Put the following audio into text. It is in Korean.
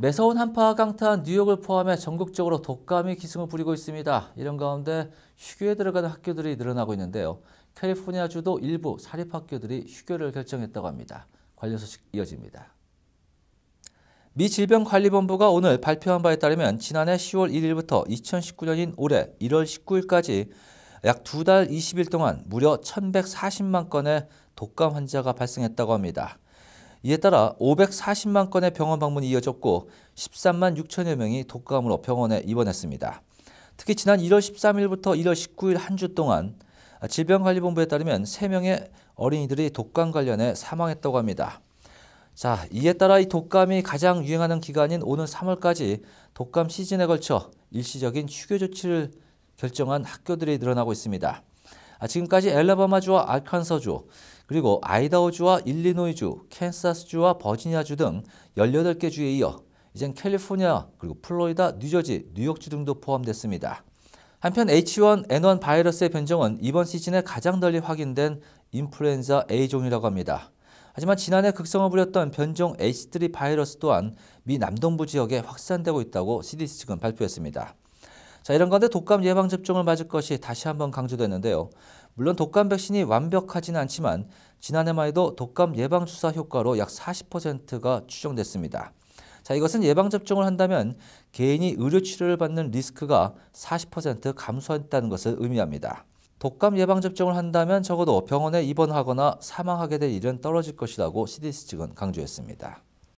매서운 한파와 강타한 뉴욕을 포함해 전국적으로 독감이 기승을 부리고 있습니다. 이런 가운데 휴교에 들어가는 학교들이 늘어나고 있는데요. 캘리포니아 주도 일부 사립학교들이 휴교를 결정했다고 합니다. 관련 소식 이어집니다. 미 질병관리본부가 오늘 발표한 바에 따르면 지난해 10월 1일부터 2019년인 올해 1월 19일까지 약 두 달 20일 동안 무려 1,140만 건의 독감 환자가 발생했다고 합니다. 이에 따라 540만 건의 병원 방문이 이어졌고 13만 6천여 명이 독감으로 병원에 입원했습니다. 특히 지난 1월 13일부터 1월 19일 한 주 동안 질병관리본부에 따르면 3명의 어린이들이 독감 관련해 사망했다고 합니다. 자, 이에 따라 이 독감이 가장 유행하는 기간인 오는 3월까지 독감 시즌에 걸쳐 일시적인 휴교 조치를 결정한 학교들이 늘어나고 있습니다. 아, 지금까지 엘라바마주와 알칸서주 그리고 아이다호주와 일리노이주, 캔사스주와 버지니아주 등 18개 주에 이어 이젠 캘리포니아, 그리고 플로리다, 뉴저지, 뉴욕주 등도 포함됐습니다. 한편 H1N1 바이러스의 변종은 이번 시즌에 가장 널리 확인된 인플루엔자 A종이라고 합니다. 하지만 지난해 극성을 부렸던 변종 H3 바이러스 또한 미 남동부 지역에 확산되고 있다고 CDC 측은 발표했습니다. 자, 이런 가운데 독감 예방접종을 맞을 것이 다시 한번 강조됐는데요. 물론 독감 백신이 완벽하지는 않지만 지난해만 해도 독감 예방주사 효과로 약 40%가 추정됐습니다. 자, 이것은 예방접종을 한다면 개인이 의료치료를 받는 리스크가 40% 감소했다는 것을 의미합니다. 독감 예방접종을 한다면 적어도 병원에 입원하거나 사망하게 될 일은 떨어질 것이라고 CDC 측은 강조했습니다.